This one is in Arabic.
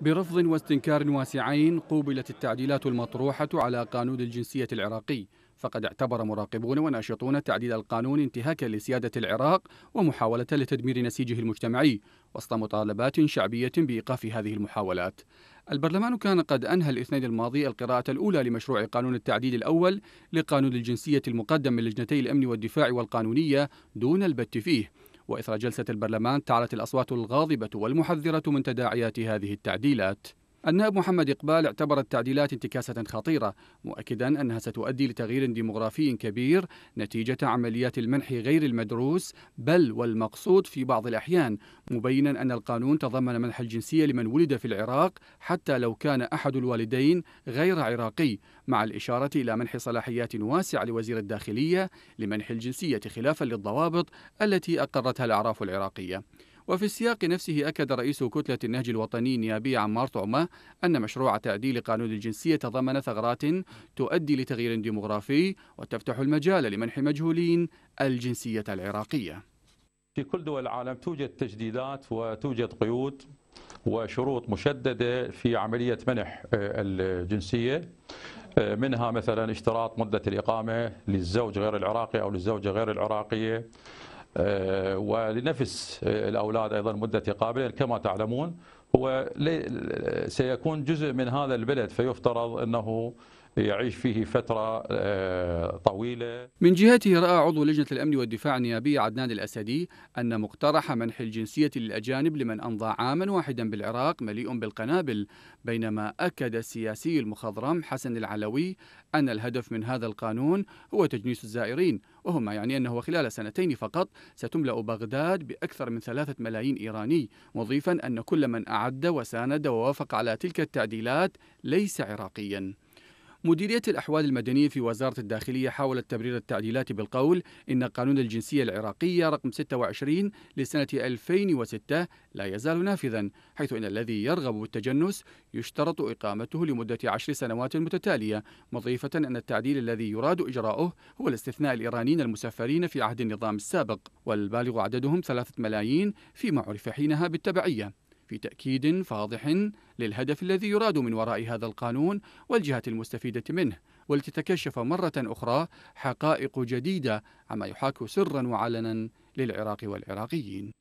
برفض واستنكار واسعين قوبلت التعديلات المطروحة على قانون الجنسية العراقي فقد اعتبر مراقبون وناشطون تعديل القانون انتهاكا لسيادة العراق ومحاولة لتدمير نسيجه المجتمعي وسط مطالبات شعبية بإيقاف هذه المحاولات البرلمان كان قد أنهى الاثنين الماضي القراءة الأولى لمشروع قانون التعديل الأول لقانون الجنسية المقدم من لجنتي الأمن والدفاع والقانونية دون البت فيه وإثر جلسة البرلمان تعلت الأصوات الغاضبة والمحذرة من تداعيات هذه التعديلات النائب محمد إقبال اعتبر التعديلات انتكاسة خطيرة مؤكدا أنها ستؤدي لتغيير ديمغرافي كبير نتيجة عمليات المنح غير المدروس بل والمقصود في بعض الأحيان مبينا أن القانون تضمن منح الجنسية لمن ولد في العراق حتى لو كان أحد الوالدين غير عراقي مع الإشارة إلى منح صلاحيات واسعة لوزير الداخلية لمنح الجنسية خلافا للضوابط التي أقرتها الأعراف العراقية وفي السياق نفسه أكد رئيس كتلة النهج الوطني النيابي عمار طعمة أن مشروع تعديل قانون الجنسية تضمن ثغرات تؤدي لتغيير ديمغرافي وتفتح المجال لمنح المجهولين الجنسية العراقية في كل دول العالم توجد تجديدات وتوجد قيود وشروط مشددة في عملية منح آه، الجنسية آه، منها مثلا اشتراط مدة الإقامة للزوج غير العراقي أو للزوجة غير العراقية آه، ولنفس آه، الأولاد أيضا مدة قابلة كما تعلمون هو سيكون جزء من هذا البلد فيفترض أنه يعيش فيه فترة آه، طويلة من جهته رأى عضو لجنة الأمن والدفاع النيابية عدنان الأسدي أن مقترح منح الجنسية للأجانب لمن أمضى عاما واحدا بالعراق مليء بالقنابل بينما أكد السياسي المخضرم حسن العلوي أن الهدف من هذا القانون هو تجنيس الزائرين وهما يعني أنه خلال سنتين فقط ستملأ بغداد بأكثر من ثلاثة ملايين إيراني مضيفا أن كل من أعد وساند ووافق على تلك التعديلات ليس عراقيا مديرية الأحوال المدنية في وزارة الداخلية حاولت تبرير التعديلات بالقول إن قانون الجنسية العراقية رقم 26 لسنة 2006 لا يزال نافذا حيث إن الذي يرغب بالتجنس يشترط إقامته لمدة عشر سنوات متتالية مضيفة أن التعديل الذي يراد إجراؤه هو الاستثناء الإيرانيين المسافرين في عهد النظام السابق والبالغ عددهم ثلاثة ملايين فيما عرف حينها بالتبعية في تأكيد فاضح للهدف الذي يراد من وراء هذا القانون والجهات المستفيدة منه ولتتكشف مرة أخرى حقائق جديدة عما يحاك سرا وعلنا للعراق والعراقيين